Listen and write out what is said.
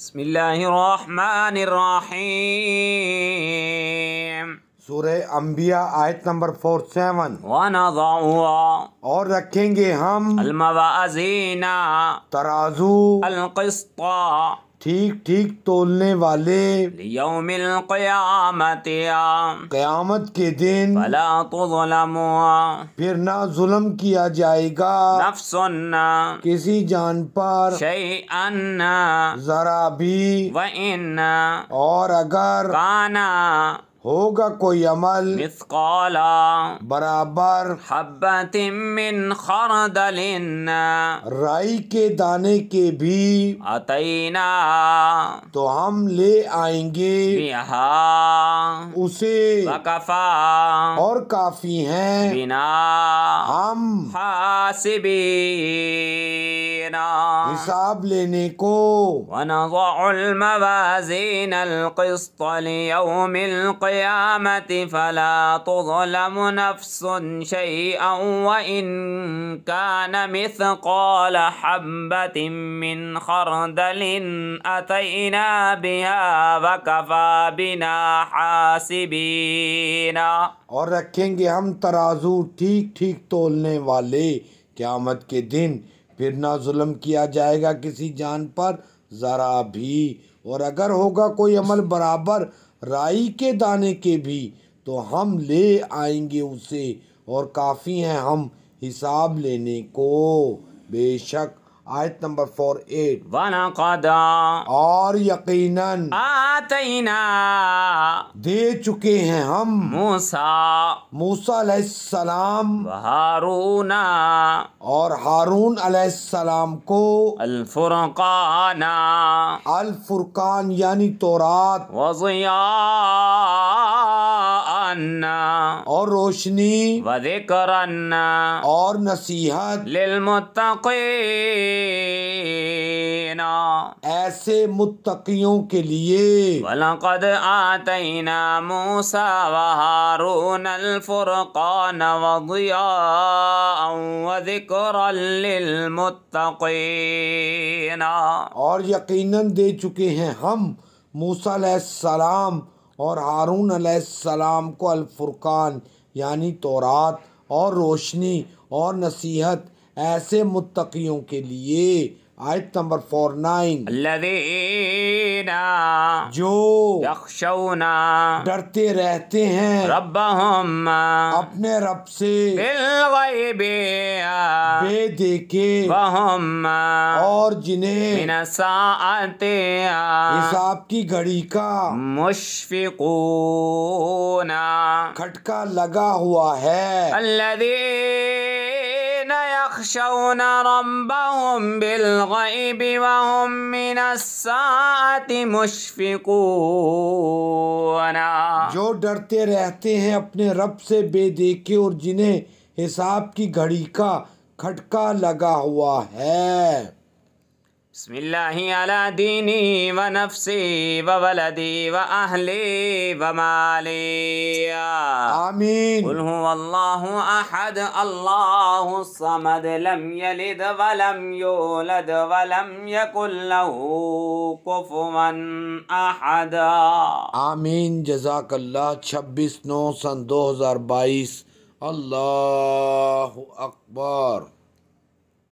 بسم اللہ الرحمن الرحیم سورہ انبیاء آیت نمبر فور سیون اور رکھیں گے ہم الموازین ترازو القسط ٹھیک ٹھیک تولنے والے یوم القیامت قیامت کے دن فلا تظلم پھر نہ ظلم کیا جائے گا نفس کسی جان پر شیئن ذرا بھی اور اگر کانا ہوگا کوئی عمل مثقالا برابر حبت من خردل رائی کے دانے کے بھی اتینا تو ہم لے آئیں گے بیہا اسے وکفا اور کافی ہیں بنا ہم حساب لینے کو ونضع الموازین القسط لیوم القیامت فلا تظلم نفس شیئا مثقال من خردل بها اطینا بنا بناس اور رکھیں گے ہم ترازو ٹھیک ٹھیک تولنے والے قیامت کے دن پھر نہ ظلم کیا جائے گا کسی جان پر ذرا بھی اور اگر ہوگا کوئی عمل برابر رائی کے دانے کے بھی تو ہم لے آئیں گے اسے اور کافی ہیں ہم حساب لینے کو بے شک آیت نمبر فور ایٹ و اور یقیناً آتینا دے چکے ہیں ہم موسا موسا علیہ السلام ہارون اور ہارون علیہ السلام کو الفرقان الفرقان یعنی تورات وضیان اور روشنی و ذکر اور نصیحت للمتقین ایسے متقیوں کے لیے وَلَقَدْ آتَيْنَا مُوسَى وَحَارُونَ الْفُرْقَانَ وَضِيَاءً وَذِكْرًا لِلْمُتَّقِينَ اور یقیناً دے چکے ہیں ہم موسیٰ علیہ السلام اور ہارون علیہ السلام کو الفرقان یعنی تورات اور روشنی اور نصیحت ایسے متقیوں کے لیے آیت نمبر فور نائن اللہ جو یخشونا ڈرتے رہتے ہیں ربہم اپنے رب سے بے دیکھے وہم اور جنہیں من ساعت حساب کی گھڑی کا مشفقونا کھٹکا لگا ہوا ہے الذین يخشون ربهم بالغيب وهم من الساعة مشفقون جو ڈرتے رہتے ہیں اپنے رب سے بے دیکھے اور جنہیں حساب کی گھڑی کا کھٹکا لگا ہوا ہے بسم الله على ديني ونفسي وولدي وأهلي ومالي آمين قل هو الله أحد الله الصمد لم يلد ولم يولد ولم يكن له كفوا أحد آمين جزاك الله 26 نو سن 2022 الله أكبر